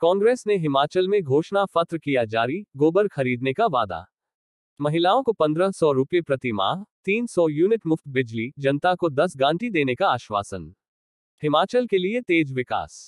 कांग्रेस ने हिमाचल में घोषणा पत्र किया जारी गोबर खरीदने का वादा महिलाओं को पंद्रह सौ रुपये प्रति माह तीन सौ यूनिट मुफ्त बिजली जनता को दस गांठी देने का आश्वासन हिमाचल के लिए तेज विकास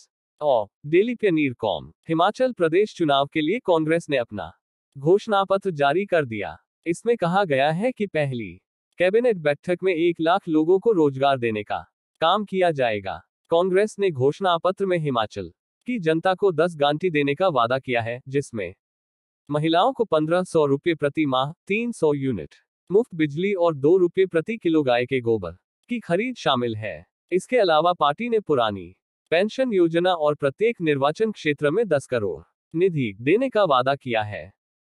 और डेली पनीर कॉम हिमाचल प्रदेश चुनाव के लिए कांग्रेस ने अपना घोषणा पत्र जारी कर दिया इसमें कहा गया है कि पहली कैबिनेट बैठक में एक लाख लोगों को रोजगार देने का काम किया जाएगा कांग्रेस ने घोषणा पत्र में हिमाचल की जनता को दस गांठी देने का वादा किया है जिसमें महिलाओं को पंद्रह सौ रुपये प्रति माह तीन सौ यूनिट मुफ्त बिजली और दो रुपये प्रति किलो गाय के गोबर की खरीद शामिल है इसके अलावा पार्टी ने पुरानी पेंशन योजना और प्रत्येक निर्वाचन क्षेत्र में दस करोड़ निधि देने का वादा किया है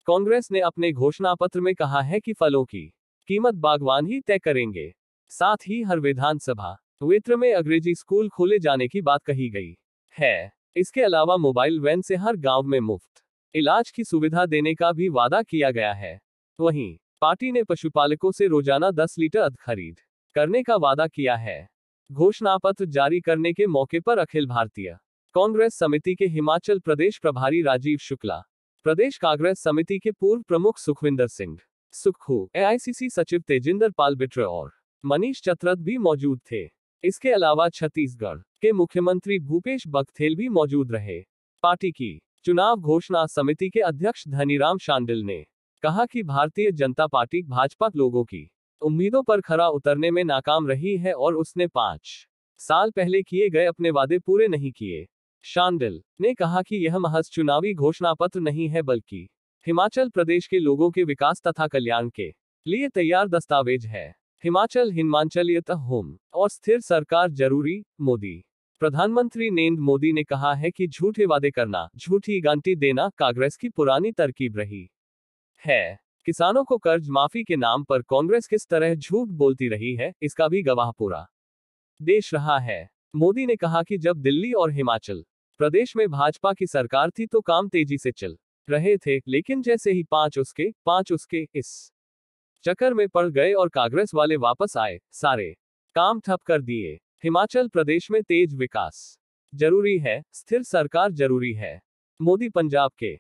कांग्रेस ने अपने घोषणा पत्र में कहा है कि फलों की कीमत बागवान ही तय करेंगे साथ ही हर विधानसभा क्षेत्र में अंग्रेजी स्कूल खोले जाने की बात कही गई है इसके अलावा मोबाइल वैन से हर गांव में मुफ्त इलाज की सुविधा देने का भी वादा किया गया है वहीं पार्टी ने पशुपालकों से रोजाना 10 लीटर अध खरीद करने का वादा किया है घोषणा पत्र जारी करने के मौके पर अखिल भारतीय कांग्रेस समिति के हिमाचल प्रदेश प्रभारी राजीव शुक्ला प्रदेश कांग्रेस समिति के पूर्व प्रमुख सुखविंदर सिंह सुखू एआईसीसी सचिव तेजिंदर पाल बिट्रे और मनीष चतरथ भी मौजूद थे इसके अलावा छत्तीसगढ़ के मुख्यमंत्री भूपेश बघेल भी मौजूद रहे पार्टी की चुनाव घोषणा समिति के अध्यक्ष धनीराम शांडिल ने कहा कि भारतीय जनता पार्टी भाजपा लोगों की उम्मीदों पर खरा उतरने में नाकाम रही है और उसने पांच साल पहले किए गए अपने वादे पूरे नहीं किए शांडिल ने कहा कि यह महज चुनावी घोषणा पत्र नहीं है बल्कि हिमाचल प्रदेश के लोगों के विकास तथा कल्याण के लिए तैयार दस्तावेज है हिमाचल हिमांचलियत होम और स्थिर सरकार जरूरी मोदी प्रधानमंत्री नरेंद्र मोदी ने कहा है कि झूठे वादे करना झूठी गांटी देना कांग्रेस की पुरानी तरकीब रही है किसानों को कर्ज माफी के नाम पर कांग्रेस किस तरह झूठ बोलती रही है इसका भी गवाह पूरा देश रहा है मोदी ने कहा कि जब दिल्ली और हिमाचल प्रदेश में भाजपा की सरकार थी तो काम तेजी से चल रहे थे लेकिन जैसे ही पांच उसके पांच उसके इस चक्कर में पड़ गए और कांग्रेस वाले वापस आए सारे काम ठप कर दिए हिमाचल प्रदेश में तेज विकास जरूरी है स्थिर सरकार जरूरी है मोदी पंजाब के